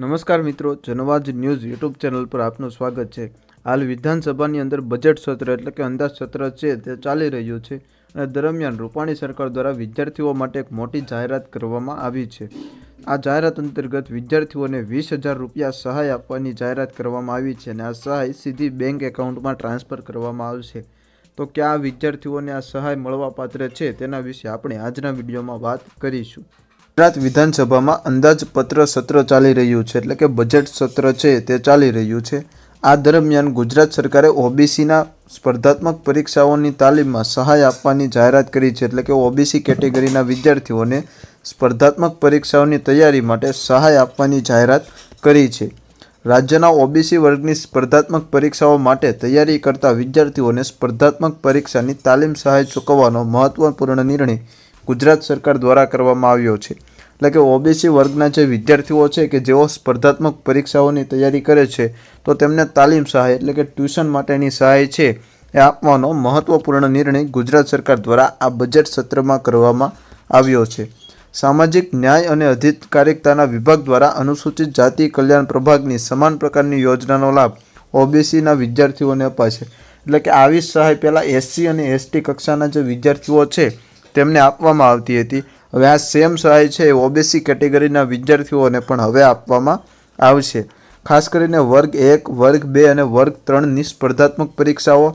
નમસ્કાર મિત્રો જનવાજ news YouTube channel પર આપનું સ્વાગત છે હાલ વિધાનસભાની અંદર બજેટ સત્ર એટલે કે અંદાજ સત્ર છે તે ચાલી રહ્યું છે અને દરમિયાન રૂપાણી સરકાર દ્વારા વિદ્યાર્થીઓ માટે એક મોટી જાહેરાત કરવામાં આવી છે આ જાહેરાત અંતર્ગત વિદ્યાર્થીઓને વીસ હજાર રૂપિયા સહાય આપવાની જાહેરાત કરવામાં આવી છે અને આ સહાય સીધી બેંક એકાઉન્ટમાં ટ્રાન્સફર કરવામાં આવશે તો કયા વિદ્યાર્થીઓને આ સહાય મળવાપાત્ર છે તેના વિશે આપણે આજના વિડીયોમાં વાત કરીશું ગુજરાત વિધાનસભામાં અંદાજપત્ર સત્ર ચાલી રહ્યું છે એટલે કે બજેટ સત્ર છે તે ચાલી રહ્યું છે આ દરમિયાન ગુજરાત સરકારે ઓબીસીના સ્પર્ધાત્મક પરીક્ષાઓની તાલીમમાં સહાય આપવાની જાહેરાત કરી છે એટલે કે ઓબીસી કેટેગરીના વિદ્યાર્થીઓને સ્પર્ધાત્મક પરીક્ષાઓની તૈયારી માટે સહાય આપવાની જાહેરાત કરી છે રાજ્યના ઓબીસી વર્ગની સ્પર્ધાત્મક પરીક્ષાઓ માટે તૈયારી કરતા વિદ્યાર્થીઓને સ્પર્ધાત્મક પરીક્ષાની તાલીમ સહાય ચૂકવવાનો મહત્વપૂર્ણ નિર્ણય ગુજરાત સરકાર દ્વારા કરવામાં આવ્યો છે એટલે કે ઓબીસી વર્ગના જે વિદ્યાર્થીઓ છે કે જેઓ સ્પર્ધાત્મક પરીક્ષાઓની તૈયારી કરે છે તો તેમને તાલીમ સહાય એટલે કે ટ્યુશન માટેની સહાય છે એ આપવાનો મહત્વપૂર્ણ નિર્ણય ગુજરાત સરકાર દ્વારા આ બજેટ સત્રમાં કરવામાં આવ્યો છે સામાજિક ન્યાય અને અધિકારિકતાના વિભાગ દ્વારા અનુસૂચિત જાતિ કલ્યાણ પ્રભાગની સમાન પ્રકારની યોજનાનો લાભ ઓબીસીના વિદ્યાર્થીઓને અપાશે એટલે કે આવી સહાય પહેલાં એસસી અને એસટી કક્ષાના જે વિદ્યાર્થીઓ છે તેમને આપવામાં આવતી હતી હવે આ સેમ સહાય છે એ ઓબીસી કેટેગરીના વિદ્યાર્થીઓને પણ હવે આપવામાં આવશે ખાસ કરીને વર્ગ એક વર્ગ બે અને વર્ગ ત્રણની સ્પર્ધાત્મક પરીક્ષાઓ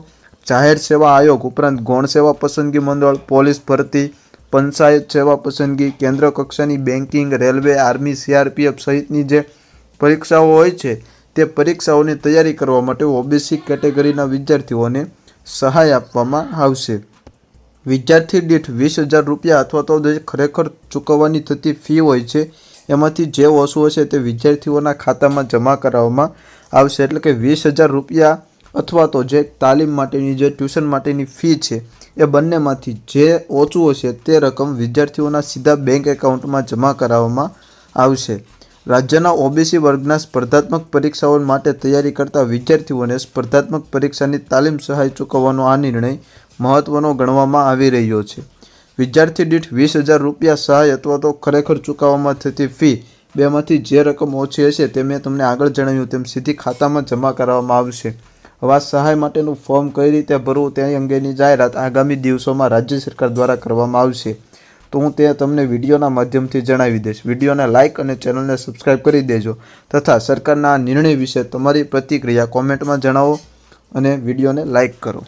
જાહેર સેવા આયોગ ઉપરાંત ગૌણ સેવા પસંદગી મંડળ પોલીસ ભરતી પંચાયત સેવા પસંદગી કેન્દ્ર કક્ષાની બેન્કિંગ રેલવે આર્મી સીઆરપીએફ સહિતની જે પરીક્ષાઓ હોય છે તે પરીક્ષાઓની તૈયારી કરવા માટે ઓબીસી કેટેગરીના વિદ્યાર્થીઓને સહાય આપવામાં આવશે વિદ્યાર્થી દીઠ વીસ હજાર રૂપિયા અથવા તો જે ખરેખર ચૂકવવાની થતી ફી હોય છે એમાંથી જે ઓછું હશે તે વિદ્યાર્થીઓના ખાતામાં જમા કરાવવામાં આવશે એટલે કે વીસ હજાર રૂપિયા અથવા તો જે તાલીમ માટેની જે ટ્યુશન માટેની ફી છે એ બંનેમાંથી જે ઓછું હશે તે રકમ વિદ્યાર્થીઓના સીધા બેંક એકાઉન્ટમાં જમા કરાવવામાં આવશે રાજ્યના ઓબીસી વર્ગના સ્પર્ધાત્મક પરીક્ષાઓ માટે તૈયારી કરતા વિદ્યાર્થીઓને સ્પર્ધાત્મક પરીક્ષાની તાલીમ સહાય ચૂકવવાનો આ નિર્ણય મહત્વનો ગણવામાં આવી રહ્યો છે વિદ્યાર્થી દીઠ વીસ હજાર રૂપિયા સહાય અથવા તો ખરેખર ચૂકવવામાં થતી ફી બેમાંથી જે રકમ ઓછી હશે તે મેં તમને આગળ જણાવ્યું તેમ સીધી ખાતામાં જમા કરાવવામાં આવશે હવે આ સહાય માટેનું ફોર્મ કઈ રીતે ભરવું તે અંગેની જાહેરાત આગામી દિવસોમાં રાજ્ય સરકાર દ્વારા કરવામાં આવશે તો હું તે તમને વિડીયોના માધ્યમથી જણાવી દઈશ વિડીયોને લાઇક અને ચેનલને સબસ્ક્રાઇબ કરી દેજો તથા સરકારના આ નિર્ણય વિશે તમારી પ્રતિક્રિયા કોમેન્ટમાં જણાવો અને વિડીયોને લાઇક કરો